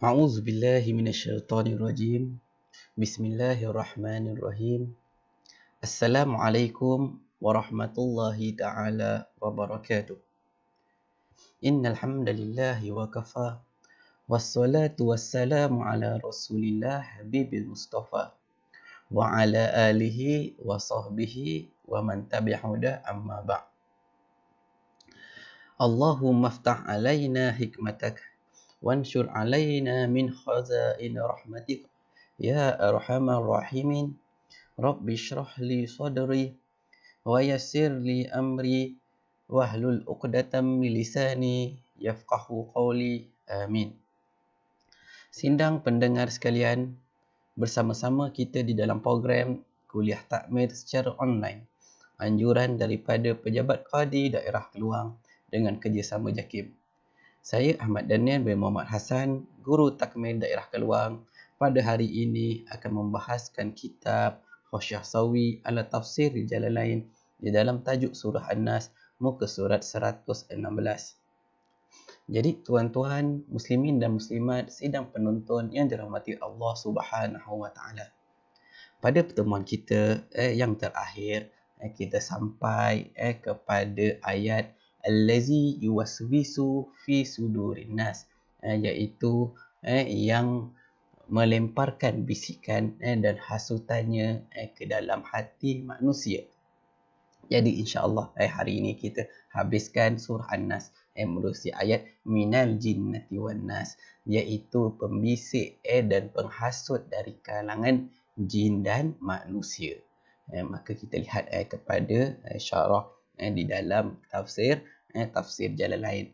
أعوذ بالله من الشيطان الرجيم بسم الله الرحمن الرحيم السلام عليكم ورحمة الله تعالى وبركاته إن الحمد لله وكفى والصلاة والسلام على رسول الله حبيب المصطفى وعلى آله وصحبه ومن تبع هداه أما بعد اللهم افتح علينا حكمتك وانشر علينا من خزائن رحمتك يا أرحم الراحمين رب اشرح لي صدري ويسر لي أمري واهلل عقدة من لساني يفقه قولي آمين Sindang pendengar sekalian, bersama-sama kita di dalam program Kuliah Takmir secara online anjuran daripada Pejabat Kadi Daerah Keluang dengan kerjasama JAKIM. Saya Ahmad Daniel bin Muhammad Hassan, Guru Takmir Daerah Keluang. Pada hari ini akan membahaskan kitab Khosyah Sawi ala Tafsir jalan lain di dalam tajuk Surah An-Nas muka surat 116. Jadi tuan-tuan, muslimin dan muslimat, sidang penonton yang dirahmati Allah Subhanahu wa Pada pertemuan kita eh, yang terakhir, eh, kita sampai eh, kepada ayat allazi yuwaswisu fi sudurin nas eh, iaitu eh, yang melemparkan bisikan eh, dan hasutannya eh, ke dalam hati manusia. Jadi insyaallah eh, hari ini kita habiskan surah an eh, melalui ayat minal jinnati wan nas iaitu pembisik eh, dan penghasut dari kalangan jin dan manusia. Eh, maka kita lihat eh, kepada eh, syarah eh, di dalam tafsir eh, tafsir jalan lain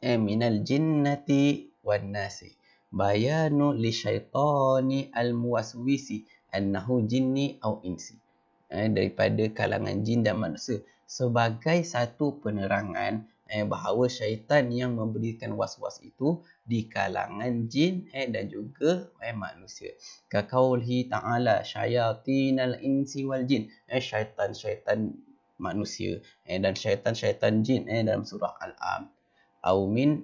eh, minal jinnati wan nasi bayanu li syaitani al muwaswisi annahu jinni au insi eh, daripada kalangan jin dan manusia sebagai satu penerangan eh, bahawa syaitan yang memberikan was-was itu di kalangan jin eh, dan juga eh, manusia. Kakaulhi ta'ala syayatin al-insi wal-jin. Eh, syaitan-syaitan manusia eh, dan syaitan-syaitan jin eh, dalam surah Al-Am. Au min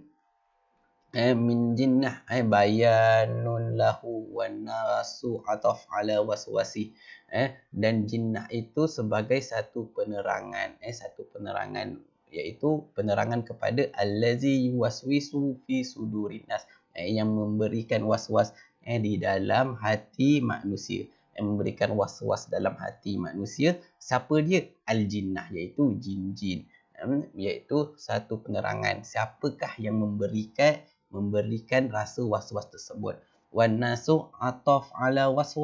eh, min jinnah eh, bayanun lahu wa nasu ataf ala waswasi. Eh, dan jinnah itu sebagai satu penerangan. Eh, satu penerangan iaitu penerangan kepada allazi yuwaswisu fi sudurinnas eh, yang memberikan waswas -was, eh, di dalam hati manusia yang memberikan was-was dalam hati manusia siapa dia al-jinnah iaitu jin-jin iaitu satu penerangan siapakah yang memberikan memberikan rasa was-was tersebut wan nasu ataf ala was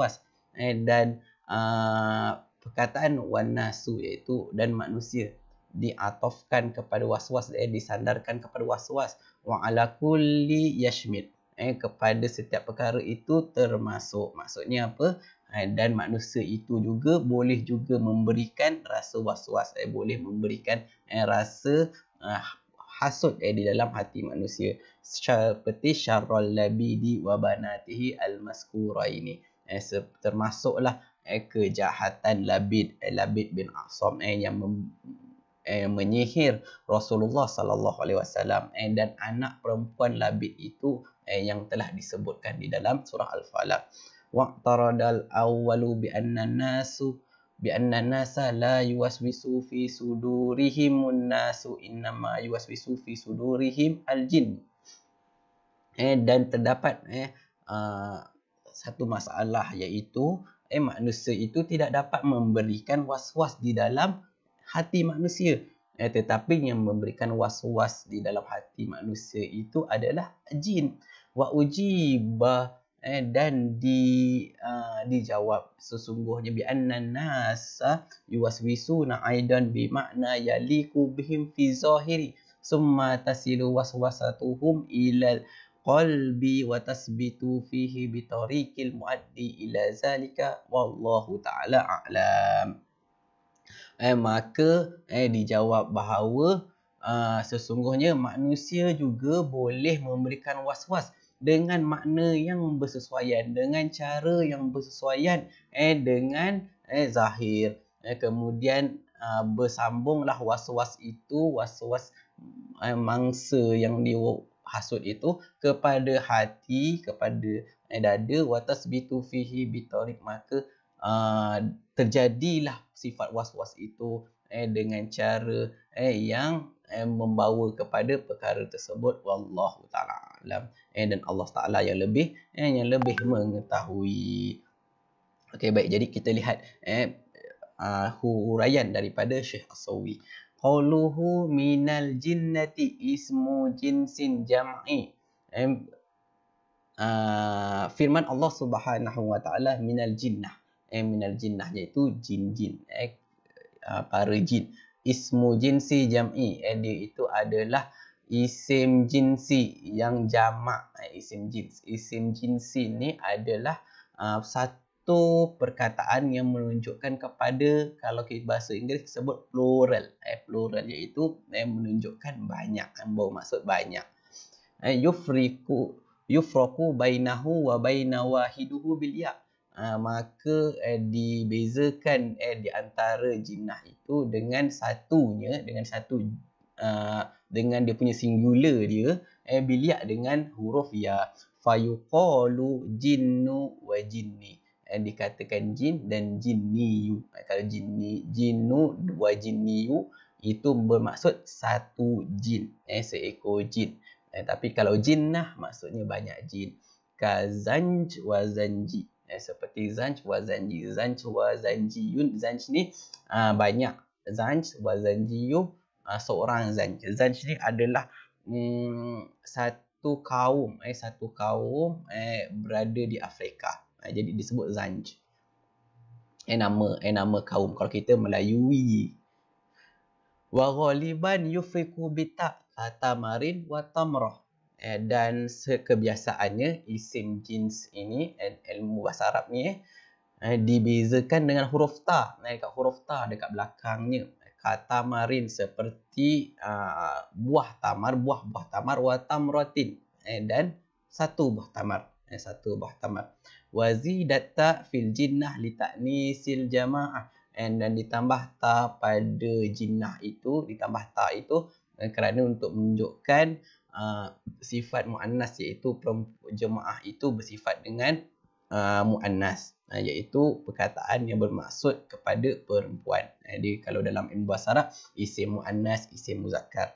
eh, dan uh, perkataan wan nasu iaitu dan manusia diatofkan kepada was -was, eh, disandarkan kepada was was wa ala kulli yashmid eh, kepada setiap perkara itu termasuk maksudnya apa Eh, dan manusia itu juga boleh juga memberikan rasa was-was eh, boleh memberikan eh, rasa ah, eh, hasud eh, di dalam hati manusia seperti syarrul labidi wa banatihi al ini eh, termasuklah eh, kejahatan labid eh, labid bin asam eh, yang mem- eh, menyihir Rasulullah sallallahu alaihi wasallam eh, dan anak perempuan labid itu eh, yang telah disebutkan di dalam surah al-falaq waqtaradal awwalu bi anna nasu bi anna nasa la yuwaswisu fi sudurihim nasu innama yuwaswisu fi sudurihim al jin eh dan terdapat eh uh, satu masalah iaitu eh manusia itu tidak dapat memberikan waswas was di dalam hati manusia eh, tetapi yang memberikan waswas was di dalam hati manusia itu adalah jin wa ujiba eh, dan di uh, dijawab sesungguhnya bi annan nas ah, yuwaswisuna aidan bi makna yaliku bihim fi zahiri summa tasilu waswasatuhum ila qalbi wa tasbitu fihi bi tariqil muaddi ila zalika wallahu taala a'lam eh maka eh dijawab bahawa uh, sesungguhnya manusia juga boleh memberikan was-was dengan makna yang bersesuaian dengan cara yang bersesuaian eh dengan eh zahir eh, kemudian uh, bersambunglah was-was itu was-was eh, mangsa yang dihasut itu kepada hati kepada eh, dada watas bitu fihi bitarik maka uh, terjadilah sifat was-was itu eh dengan cara eh yang eh, membawa kepada perkara tersebut wallahu taala alam eh, dan Allah taala yang lebih eh, yang lebih mengetahui okey baik jadi kita lihat eh uh, huraian daripada Syekh Asawi qauluhu minal jinnati ismu jinsin jam'i eh, uh, firman Allah Subhanahu wa taala minal jinnah eh minal jinnah iaitu jin-jin eh uh, para jin ismu jinsi jam'i eh, dia itu adalah isim jinsi yang jamak eh, isim jins isim jinsi ni adalah uh, satu perkataan yang menunjukkan kepada kalau kita bahasa Inggeris sebut plural eh, plural iaitu eh, menunjukkan banyak ambo maksud banyak eh, yufriku yufraku bainahu wa bainawahiduhu bil ya' uh, maka uh, dibezakan eh di antara jinnah itu dengan satunya dengan satu uh, dengan dia punya singular dia eh biliak dengan huruf ya fayuqalu jinnu wa jinni uh, dikatakan jin dan jinniyu eh, kalau jinni jinnu dua jinniyu itu bermaksud satu jin eh seekor jin eh, tapi kalau jin maksudnya banyak jin kazanj wa zanji Eh seperti zanj wa zanji zanj wa Yun zanj ni uh, banyak zanj wa zanjiyu uh, ah, seorang zanj zanj ni adalah mm, satu kaum eh satu kaum eh berada di Afrika eh, jadi disebut zanj eh nama eh nama kaum kalau kita melayui wa ghaliban yufiku bita tamarin wa tamrah eh, dan sekebiasaannya isim jins ini eh, ilmu bahasa Arab ni eh, eh dibezakan dengan huruf ta eh, dekat huruf ta dekat belakangnya eh, kata marin seperti uh, buah tamar buah buah tamar wa tamratin eh, dan satu buah tamar eh, satu buah tamar wazidat ta fil jinnah li ta'nisil jamaah and eh, dan ditambah ta pada jinnah itu ditambah ta itu eh, kerana untuk menunjukkan uh, sifat mu'annas iaitu jemaah itu bersifat dengan uh, mu'annas uh, iaitu perkataan yang bermaksud kepada perempuan. Jadi uh, kalau dalam ilmu bahasa Arab isim mu'annas isim muzakkar.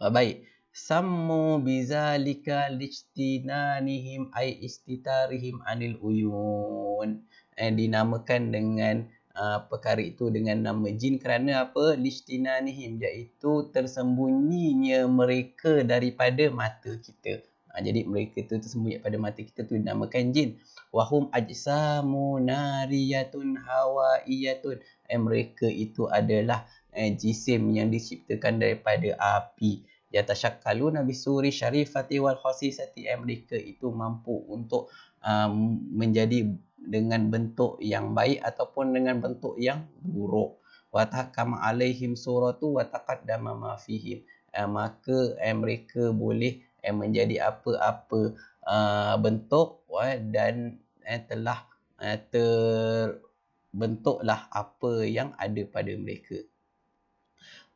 Uh, baik. Sammu bizalika lijtinanihim ai istitarihim anil uyun. Uh, dinamakan dengan uh, perkara itu dengan nama jin kerana apa? Lishtinanihim iaitu tersembunyinya mereka daripada mata kita. Uh, jadi mereka itu tersembunyi daripada mata kita tu dinamakan jin. Wahum ajsamu nariyatun hawaiyatun. Eh, mereka itu adalah eh, jisim yang diciptakan daripada api. Ya tashakkalu nabi suri syarifati wal khasisati. Eh, mereka itu mampu untuk um, menjadi dengan bentuk yang baik ataupun dengan bentuk yang buruk. Watakam alaihim tu watakat damama fihim. Eh, maka eh, mereka boleh eh, menjadi apa-apa uh, bentuk eh, dan eh, telah eh, terbentuklah apa yang ada pada mereka.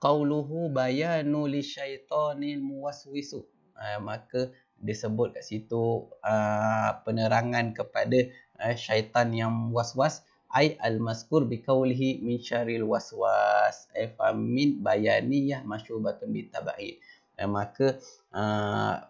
Kauluhu bayanu li syaitanil muwaswisu. Eh, maka disebut kat situ uh, penerangan kepada eh, syaitan yang was-was ay al-maskur biqaulihi min syarril waswas ay eh, fa min bayaniyah mashubatun bitaba'in eh, maka uh,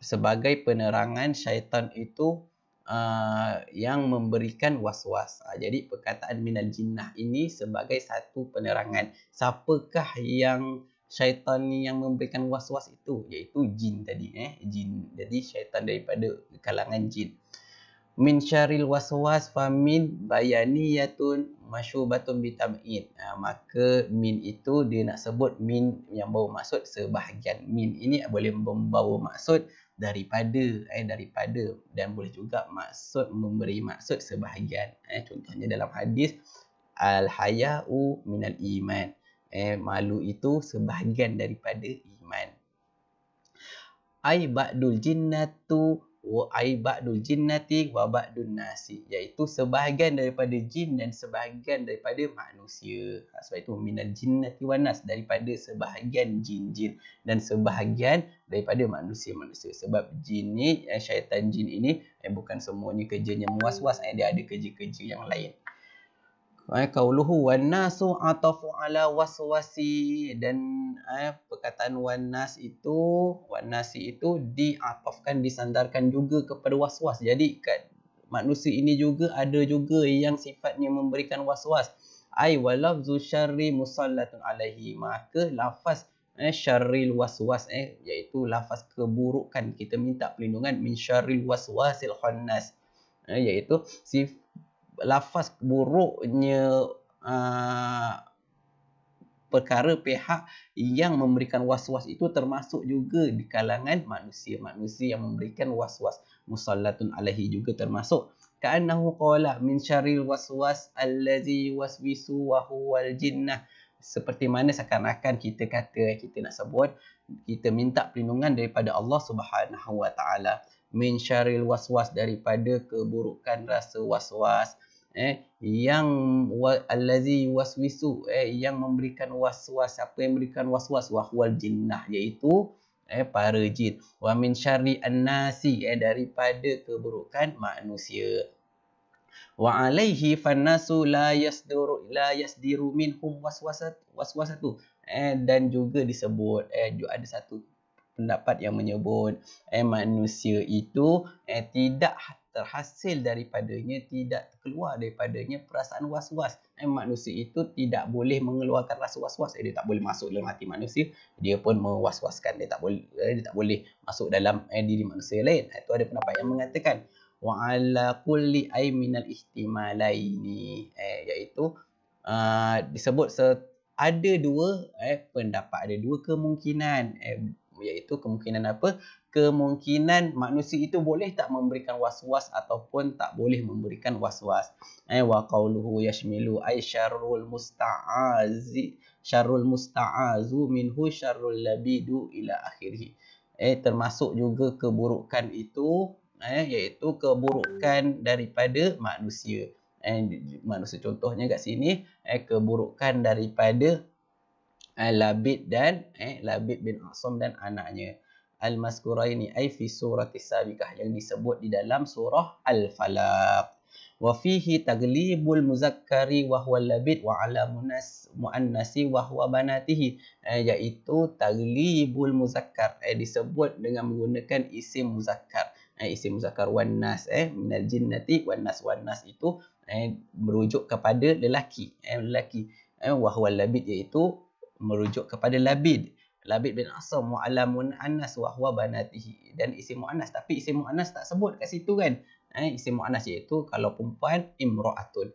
sebagai penerangan syaitan itu uh, yang memberikan waswas -was. uh, jadi perkataan minal jinnah ini sebagai satu penerangan siapakah yang syaitan yang memberikan waswas -was itu iaitu jin tadi eh jin jadi syaitan daripada kalangan jin min syaril waswas fa min bayaniyatun masyubatun bitam'in. Ha, maka min itu dia nak sebut min yang bawa maksud sebahagian min ini boleh membawa maksud daripada eh daripada dan boleh juga maksud memberi maksud sebahagian eh contohnya dalam hadis al hayau minal iman eh malu itu sebahagian daripada iman ai ba'dul jinnatu wa'aibadul jinnati wa ba'dun nasi iaitu sebahagian daripada jin dan sebahagian daripada manusia ha, sebab itu minal jinnati wa nas daripada sebahagian jin-jin dan sebahagian daripada manusia-manusia sebab jin ni eh, syaitan jin ini eh, bukan semuanya kerjanya muas-was eh, dia ada kerja-kerja yang lain eh, kauluhu wannasu atafu ala waswasi dan eh, perkataan wannas itu wannasi itu diatafkan disandarkan juga kepada waswas jadi kan manusia ini juga ada juga yang sifatnya memberikan waswas Ay walafzu syarri musallatun alaihi maka lafaz eh, syarril waswas eh iaitu lafaz keburukan kita minta perlindungan min syarril waswasil khannas eh, iaitu sifat lafaz buruknya uh, perkara pihak yang memberikan was-was itu termasuk juga di kalangan manusia-manusia yang memberikan was-was musallatun alaihi juga termasuk ka'annahu qala min syarril waswas allazi waswisu wa huwal jinnah seperti mana seakan-akan kita kata kita nak sebut kita minta perlindungan daripada Allah Subhanahu wa taala min syarril waswas daripada keburukan rasa waswas -was eh yang allazi waswisu eh yang memberikan waswas apa yang memberikan waswas wahwal jinnah iaitu eh para jin wa min syarri annasi eh daripada keburukan manusia wa alaihi fannasu la yasduru la yasdiru minhum waswasat waswasatu eh dan juga disebut eh juga ada satu pendapat yang menyebut eh manusia itu eh tidak terhasil daripadanya tidak keluar daripadanya perasaan was-was. Eh, manusia itu tidak boleh mengeluarkan rasa was-was. Eh, dia tak boleh masuk dalam hati manusia. Dia pun mewas-waskan. Dia tak boleh eh, dia tak boleh masuk dalam eh, diri manusia lain. Itu eh, ada pendapat yang mengatakan wa ala kulli ay minal ihtimalaini eh iaitu uh, disebut se- ada dua eh pendapat ada dua kemungkinan eh, iaitu kemungkinan apa? Kemungkinan manusia itu boleh tak memberikan was-was ataupun tak boleh memberikan was-was. Eh, wa qawluhu yashmilu ay syarrul musta'azi syarrul musta'azu minhu syarrul labidu ila akhirih. Eh, termasuk juga keburukan itu eh, iaitu keburukan daripada manusia. Eh, manusia contohnya kat sini eh, keburukan daripada Al-Labid dan eh, Labid bin Aksum dan anaknya. Al-Maskuraini ay fi surah sabiqah yang disebut di dalam surah Al-Falaq. Wa fihi taglibul muzakkari wa huwa labid wa ala munas muannasi wa huwa banatihi eh, iaitu taglibul muzakkar eh, disebut dengan menggunakan isim muzakkar eh, isim muzakkar wan eh minal jinnati wan nas itu eh, merujuk kepada lelaki eh, lelaki eh, wa huwa labid iaitu merujuk kepada labid labid bin asam mu'alamun anas wa huwa banatihi dan isim mu'anas tapi isim mu'anas tak sebut kat situ kan eh, ha, isim mu'anas iaitu kalau perempuan imra'atun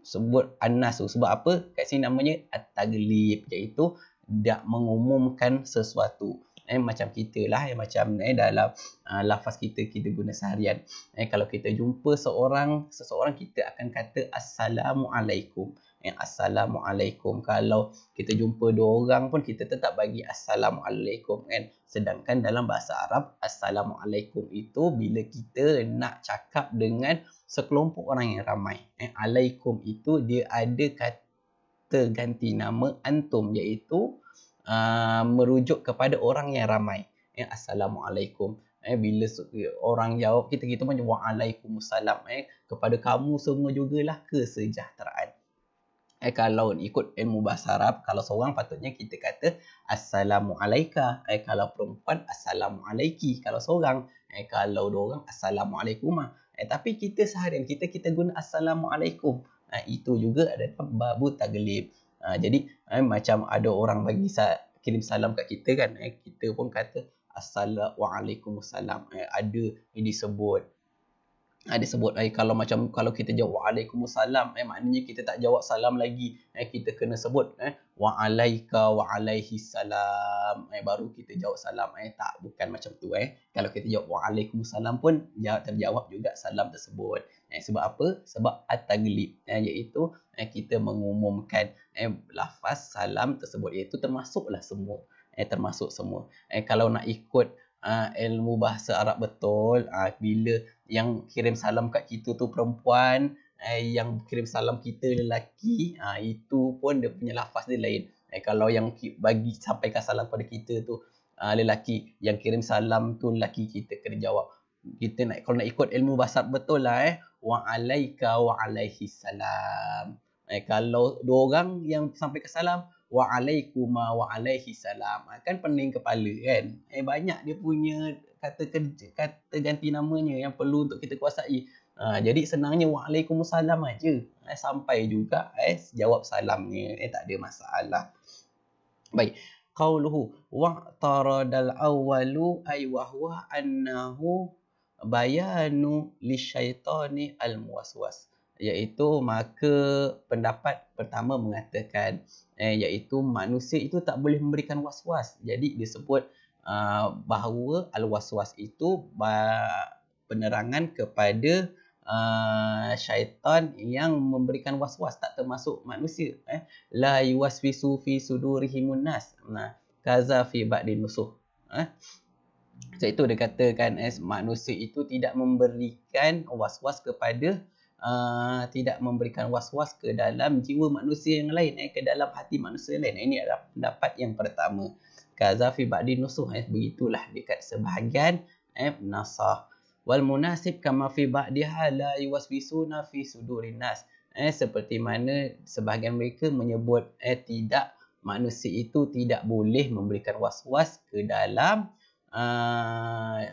sebut anas tu sebab apa kat sini namanya at-taglib iaitu tak mengumumkan sesuatu eh, macam kita lah eh, macam eh, dalam uh, lafaz kita kita guna seharian eh, kalau kita jumpa seorang seseorang kita akan kata assalamualaikum yang eh, assalamualaikum kalau kita jumpa dua orang pun kita tetap bagi assalamualaikum kan sedangkan dalam bahasa Arab assalamualaikum itu bila kita nak cakap dengan sekelompok orang yang ramai eh alaikum itu dia ada kata ganti nama antum iaitu uh, merujuk kepada orang yang ramai eh assalamualaikum eh bila orang jawab kita kita pun jawab waalaikumsalam eh kepada kamu semua jugalah kesejahteraan Eh Kalau ikut ilmu bahasa Arab, kalau seorang patutnya kita kata Assalamualaikum. Eh, kalau perempuan, Assalamualaikum. Kalau seorang, eh, kalau dua orang, Assalamualaikum. Eh, tapi kita seharian, kita kita guna Assalamualaikum. Eh, itu juga ada babu taglib. Eh, jadi, eh, macam ada orang bagi sa kirim salam kat kita kan. Eh, kita pun kata Assalamualaikum. Eh, ada yang disebut ada uh, sebut eh, kalau macam kalau kita jawab waalaikumsalam eh maknanya kita tak jawab salam lagi eh kita kena sebut eh waalaika waalaihi salam eh baru kita jawab salam eh tak bukan macam tu eh kalau kita jawab waalaikumsalam pun jawab ya, terjawab juga salam tersebut eh sebab apa sebab at-taglib eh iaitu eh kita mengumumkan eh lafaz salam tersebut iaitu termasuklah semua eh termasuk semua eh kalau nak ikut uh, ilmu bahasa Arab betul uh, bila yang kirim salam kat kita tu perempuan uh, yang kirim salam kita lelaki uh, itu pun dia punya lafaz dia lain uh, kalau yang bagi sampaikan salam pada kita tu uh, lelaki yang kirim salam tu lelaki kita kena jawab kita nak kalau nak ikut ilmu bahasa Arab betul lah eh wa alaika wa alaihi salam eh, kalau dua orang yang sampai ke salam wa alaikuma salam ah, kan pening kepala kan eh banyak dia punya kata kata ganti namanya yang perlu untuk kita kuasai ha, jadi senangnya wa alaikum salam aja eh, sampai juga eh jawab salamnya eh tak ada masalah baik qauluhu wa taradal awwalu ay wa annahu bayanu li al almuwaswas iaitu maka pendapat pertama mengatakan eh, iaitu manusia itu tak boleh memberikan was-was. Jadi disebut uh, ah, bahawa al-was-was itu penerangan kepada uh, syaitan yang memberikan was-was tak termasuk manusia eh la yuwaswisu fi sudurihimun nas nah kaza fi ba'din musuh eh so itu dia katakan eh, manusia itu tidak memberikan was-was kepada uh, tidak memberikan was-was ke dalam jiwa manusia yang lain eh, ke dalam hati manusia yang lain ini adalah pendapat yang pertama Ghazafi Ba'di Nusuh eh, begitulah dekat sebahagian eh, Nasah wal munasib kama fi ba'diha la yuwaswisuna fi sudurin nas eh seperti mana sebahagian mereka menyebut eh tidak manusia itu tidak boleh memberikan was-was ke dalam uh,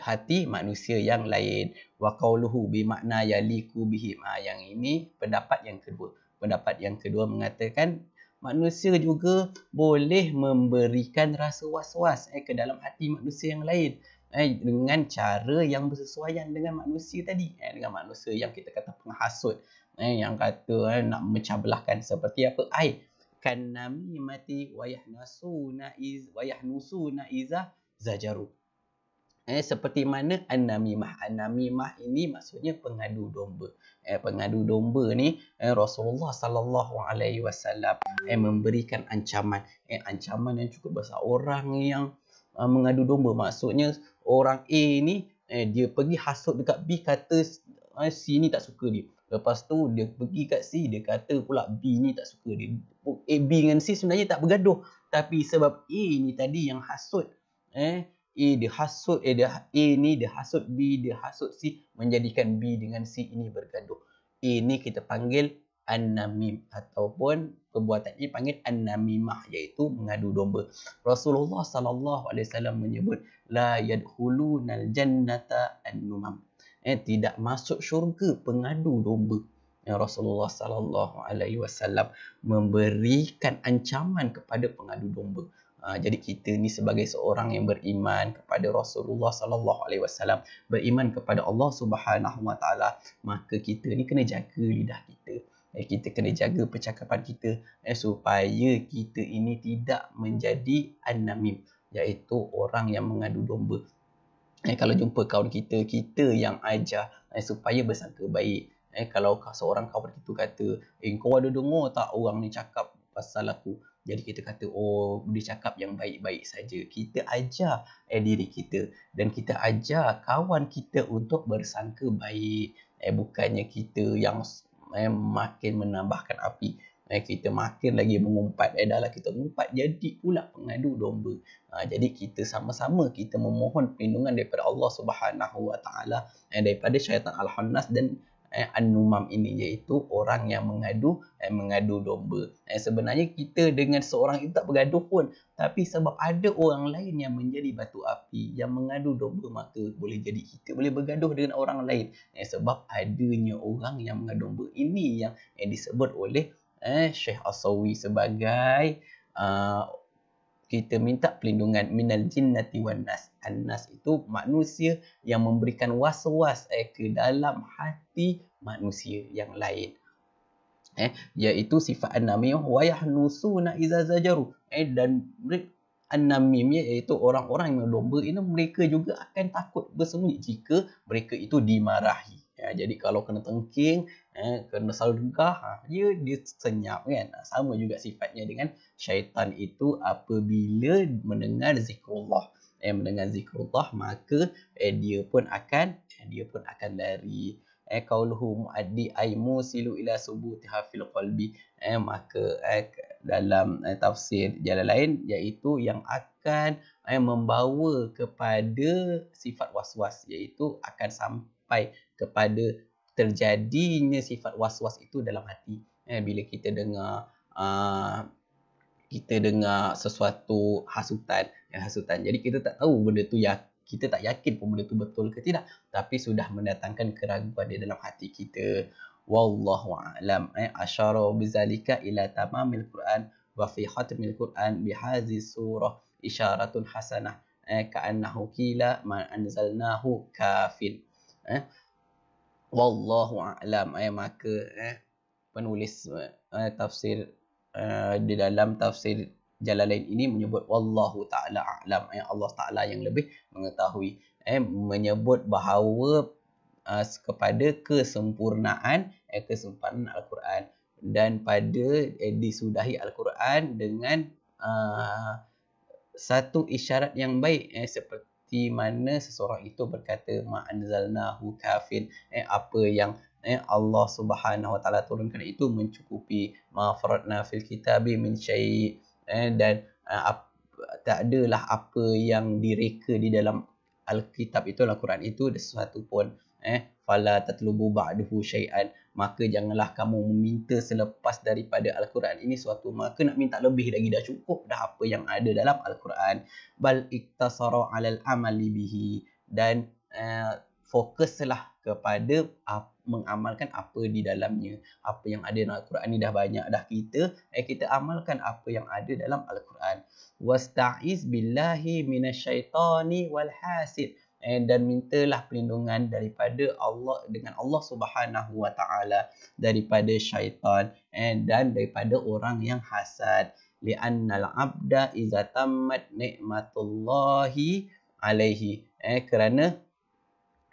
hati manusia yang lain wa qauluhu bi makna yaliku bihim ha, yang ini pendapat yang kedua pendapat yang kedua mengatakan manusia juga boleh memberikan rasa was-was eh, ke dalam hati manusia yang lain eh, dengan cara yang bersesuaian dengan manusia tadi eh, dengan manusia yang kita kata penghasut eh, yang kata eh, nak mecah seperti apa ai kan nami mati wayah nasu na iz wayah nusu na izah zajaru Eh, seperti mana An-Namimah. An-Namimah ini maksudnya pengadu domba. Eh, pengadu domba ni eh, Rasulullah sallallahu alaihi wasallam eh, memberikan ancaman. Eh, ancaman yang cukup besar. Orang yang eh, mengadu domba maksudnya orang A ni eh, dia pergi hasut dekat B kata eh, C ni tak suka dia. Lepas tu dia pergi kat C dia kata pula B ni tak suka dia. A, eh, B dengan C sebenarnya tak bergaduh. Tapi sebab A ni tadi yang hasut eh A dihasut A, dia, ha-, A ni dihasut B dihasut C menjadikan B dengan C ini bergaduh. A ni kita panggil an-namim ataupun perbuatan ini panggil an-namimah iaitu mengadu domba. Rasulullah sallallahu alaihi wasallam menyebut la yadkhulunal jannata an-numam. Eh, tidak masuk syurga pengadu domba. Yang Rasulullah sallallahu alaihi wasallam memberikan ancaman kepada pengadu domba. Ha, jadi kita ni sebagai seorang yang beriman kepada Rasulullah sallallahu alaihi wasallam, beriman kepada Allah Subhanahu wa taala, maka kita ni kena jaga lidah kita. Eh, kita kena jaga percakapan kita eh, supaya kita ini tidak menjadi annamim iaitu orang yang mengadu domba. Eh, kalau jumpa kawan kita, kita yang ajar eh, supaya bersangka baik. Eh, kalau seorang kawan kita kata, eh, kau ada dengar tak orang ni cakap pasal aku? Jadi kita kata oh boleh cakap yang baik-baik saja. Kita ajar eh, diri kita dan kita ajar kawan kita untuk bersangka baik. Eh bukannya kita yang eh, makin menambahkan api. Eh kita makin lagi mengumpat. Eh dahlah kita mengumpat jadi pula pengadu domba. Ha, jadi kita sama-sama kita memohon perlindungan daripada Allah Subhanahu Wa Taala eh, daripada syaitan al-hannas dan eh, anumam ini iaitu orang yang mengadu eh, mengadu domba. Eh, sebenarnya kita dengan seorang itu tak bergaduh pun tapi sebab ada orang lain yang menjadi batu api yang mengadu domba maka boleh jadi kita boleh bergaduh dengan orang lain eh, sebab adanya orang yang mengadu domba ini yang eh, disebut oleh eh, Syekh Asawi sebagai ah, kita minta perlindungan minal jinnati wan nas. An-nas itu manusia yang memberikan was-was eh, ke dalam hati manusia yang lain. Eh, iaitu sifat an-namiyah wa yahnusuna iza zajaru. Eh, dan an-namim iaitu orang-orang yang domba ini mereka juga akan takut bersembunyi jika mereka itu dimarahi. Ya, jadi kalau kena tengking, eh, kena selalu degah, ha, dia, ya, dia senyap kan. Ha, sama juga sifatnya dengan syaitan itu apabila mendengar zikrullah. Eh, mendengar zikrullah maka eh, dia pun akan eh, dia pun akan dari Eh, kauluhu mu'addi aimu silu ila subuh tihafil qalbi. Eh, maka eh, dalam eh, tafsir jalan lain iaitu yang akan eh, membawa kepada sifat waswas, was iaitu akan sampai sampai kepada terjadinya sifat was-was itu dalam hati eh, bila kita dengar uh, kita dengar sesuatu hasutan yang hasutan jadi kita tak tahu benda tu ya kita tak yakin pun benda tu betul ke tidak tapi sudah mendatangkan keraguan di dalam hati kita wallahu alam eh asyara bizalika ila tamamil quran wa fi khatmil quran bihazi surah isyaratun hasanah eh ka'annahu kila man anzalnahu kafin eh wallahu alam eh maka eh penulis eh, tafsir eh, di dalam tafsir Jalalain ini menyebut wallahu taala alam eh Allah taala yang lebih mengetahui eh menyebut bahawa eh, kepada kesempurnaan eh, kesempurnaan al-Quran dan pada eh, disudahi al-Quran dengan eh, satu isyarat yang baik eh, seperti di mana seseorang itu berkata ma'anzalnahu kafin eh, apa yang eh, Allah Subhanahu wa taala turunkan itu mencukupi ma'faratna fil kitabi min syai eh, dan eh, ap, tak adalah apa yang direka di dalam alkitab itu Al-Quran itu ada sesuatu pun eh fala tatlubu ba'dahu syai'an maka janganlah kamu meminta selepas daripada Al-Quran. Ini suatu maka nak minta lebih lagi dah cukup dah apa yang ada dalam Al-Quran. Bal iktasara alal amali bihi dan uh, fokuslah kepada apa mengamalkan apa di dalamnya. Apa yang ada dalam Al-Quran ini dah banyak dah kita. Eh kita amalkan apa yang ada dalam Al-Quran. Wasta'iz billahi minasyaitani walhasid eh, dan mintalah perlindungan daripada Allah dengan Allah Subhanahu Wa Taala daripada syaitan eh, dan daripada orang yang hasad li'annal abda iza tammat nikmatullahi alaihi eh kerana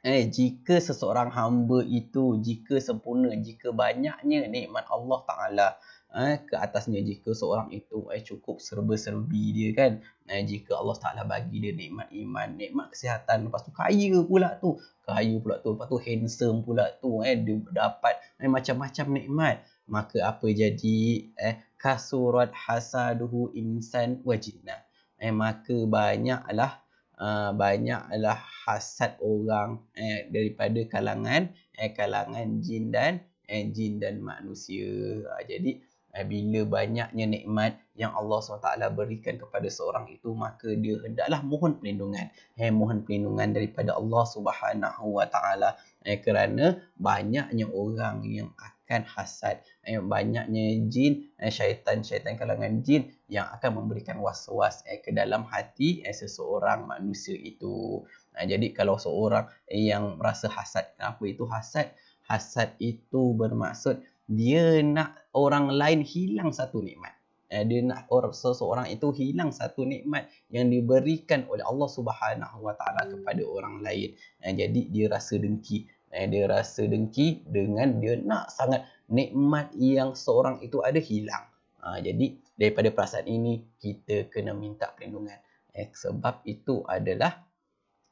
eh jika seseorang hamba itu jika sempurna jika banyaknya nikmat Allah Taala eh, ke atasnya jika seorang itu eh, cukup serba-serbi dia kan eh, jika Allah Taala bagi dia nikmat iman nikmat kesihatan lepas tu kaya pula tu kaya pula tu lepas tu handsome pula tu eh dia dapat eh, macam-macam nikmat maka apa jadi eh kasurat hasaduhu insan wajidna eh maka banyaklah Uh, banyaklah hasad orang eh, daripada kalangan eh, kalangan jin dan eh, jin dan manusia uh, jadi Eh, bila banyaknya nikmat yang Allah SWT berikan kepada seorang itu maka dia hendaklah mohon perlindungan eh mohon perlindungan daripada Allah Subhanahu Wa Taala eh kerana banyaknya orang yang akan hasad eh banyaknya jin eh, syaitan syaitan kalangan jin yang akan memberikan was-was eh, ke dalam hati eh, seseorang manusia itu nah, jadi kalau seorang yang merasa hasad apa itu hasad hasad itu bermaksud dia nak orang lain hilang satu nikmat. Eh, dia nak orang seseorang itu hilang satu nikmat yang diberikan oleh Allah Subhanahu Wa Taala kepada orang lain. Eh, jadi dia rasa dengki. Eh, dia rasa dengki dengan dia nak sangat nikmat yang seorang itu ada hilang. Ha, jadi daripada perasaan ini kita kena minta perlindungan. Eh, sebab itu adalah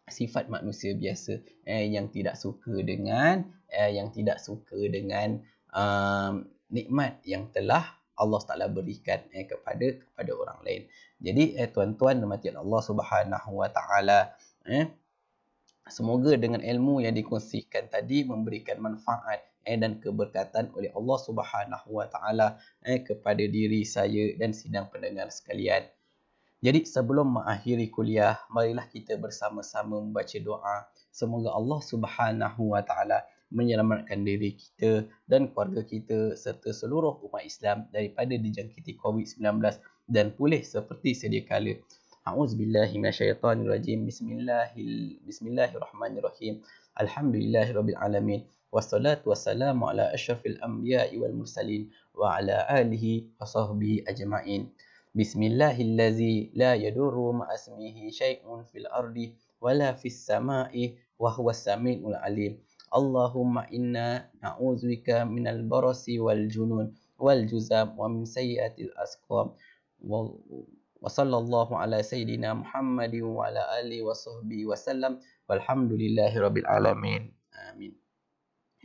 sifat manusia biasa eh, yang tidak suka dengan eh, yang tidak suka dengan Um, nikmat yang telah Allah Taala berikan eh, kepada kepada orang lain. Jadi eh, tuan-tuan dan Allah Subhanahu Wa Taala eh semoga dengan ilmu yang dikongsikan tadi memberikan manfaat eh, dan keberkatan oleh Allah Subhanahu Wa Taala eh, kepada diri saya dan sidang pendengar sekalian. Jadi sebelum mengakhiri kuliah, marilah kita bersama-sama membaca doa. Semoga Allah Subhanahu Wa Taala menyelamatkan diri kita dan keluarga kita serta seluruh umat Islam daripada dijangkiti COVID-19 dan pulih seperti sedia kala. A'udzubillahi minasyaitonirrajim. Bismillahil bismillahirrahmanirrahim. Alhamdulillahirabbil alamin. Wassalatu wassalamu ala asyrafil anbiya'i wal mursalin wa ala alihi wa sahbihi ajma'in. Bismillahillazi la yadurru ma'asmihi syai'un fil ardi wala fis sama'i wa huwas samiul alim. Allahumma inna na'udzubika minal barasi wal junun wal juzab wa min sayyiatil asqam wa sallallahu ala sayyidina Muhammadin wa ala alihi wa sahbihi wa sallam walhamdulillahi rabbil alamin amin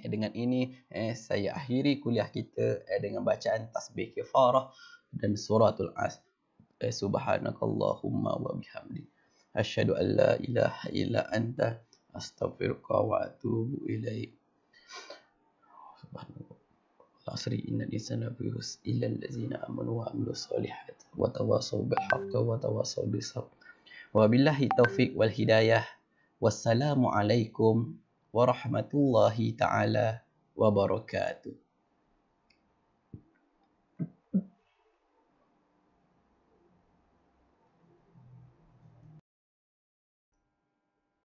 eh, dengan ini eh, saya akhiri kuliah kita eh, dengan bacaan tasbih kifarah dan suratul as eh, subhanakallahumma wa bihamdi Ashhadu alla la ilaha illa anta أستغفرك وأتوب إليك العصر إن الإنسان بيوس إلا الذين آمنوا وعملوا الصالحات وتواصوا بالحق وتواصوا بالصبر وبالله التوفيق والهداية والسلام عليكم ورحمة الله تعالى وبركاته